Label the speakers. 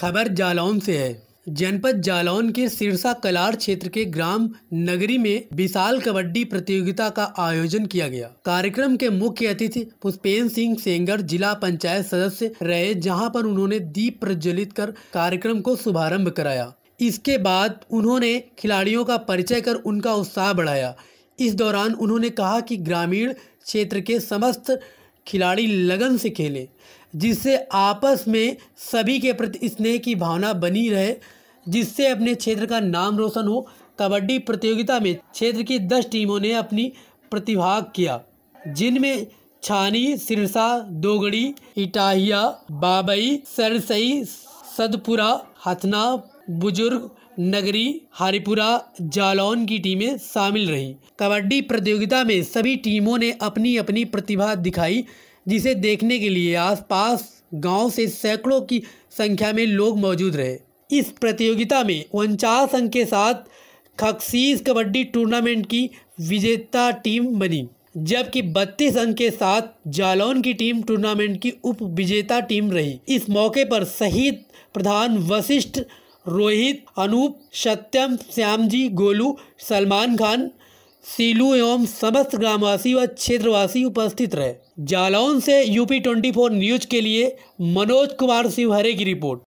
Speaker 1: खबर जालौन से है जनपद जालौन के सिरसा कलार क्षेत्र के ग्राम नगरी में विशाल कबड्डी प्रतियोगिता का आयोजन किया गया कार्यक्रम के मुख्य अतिथि पुष्पेन सिंह सेंगर जिला पंचायत सदस्य रहे जहां पर उन्होंने दीप प्रज्वलित कर कार्यक्रम को शुभारंभ कराया इसके बाद उन्होंने खिलाड़ियों का परिचय कर उनका उत्साह बढ़ाया इस दौरान उन्होंने कहा कि ग्रामीण क्षेत्र के समस्त खिलाड़ी लगन से खेलें जिससे आपस में सभी के प्रति स्नेह की भावना बनी रहे जिससे अपने क्षेत्र का नाम रोशन हो कबड्डी प्रतियोगिता में क्षेत्र की दस टीमों ने अपनी प्रतिभाग किया जिनमें छानी सिरसा दोगड़ी इटाहिया बाबई सरसई सदपुरा हथना बुजुर्ग नगरी हरिपुरा जालौन की टीमें शामिल रहीं कबड्डी प्रतियोगिता में सभी टीमों ने अपनी अपनी प्रतिभा दिखाई जिसे देखने के लिए आसपास गांव से सैकड़ों की संख्या में लोग मौजूद रहे इस प्रतियोगिता में उनचास अंक के साथ खक्सीज कबड्डी टूर्नामेंट की विजेता टीम बनी जबकि 32 अंक के साथ जालौन की टीम टूर्नामेंट की उप विजेता टीम रही इस मौके पर शहीद प्रधान वशिष्ठ रोहित अनूप सत्यम श्याम जी गोलू सलमान खान सीलू एवं समस्त ग्रामवासी व क्षेत्रवासी उपस्थित रहे जालौन से यूपी 24 न्यूज के लिए मनोज कुमार हरे की रिपोर्ट